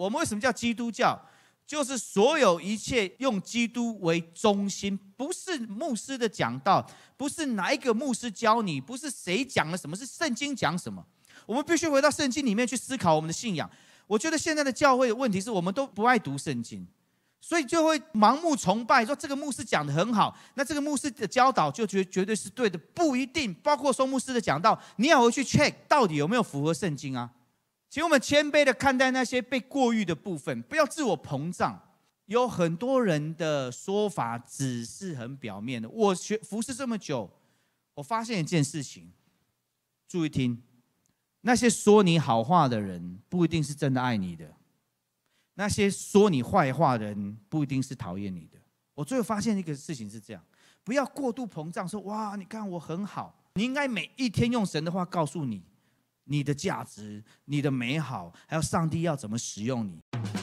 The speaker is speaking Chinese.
我们为什么叫基督教？就是所有一切用基督为中心，不是牧师的讲道，不是哪一个牧师教你，不是谁讲了什么，是圣经讲什么。我们必须回到圣经里面去思考我们的信仰。我觉得现在的教会的问题是我们都不爱读圣经，所以就会盲目崇拜，说这个牧师讲的很好，那这个牧师的教导就绝绝对是对的，不一定。包括说牧师的讲道，你要回去 check 到底有没有符合圣经啊。请我们谦卑的看待那些被过誉的部分，不要自我膨胀。有很多人的说法只是很表面的。我学服侍这么久，我发现一件事情，注意听：那些说你好话的人，不一定是真的爱你的；那些说你坏话的人，不一定是讨厌你的。我最后发现一个事情是这样：不要过度膨胀，说“哇，你看我很好”。你应该每一天用神的话告诉你。你的价值，你的美好，还有上帝要怎么使用你？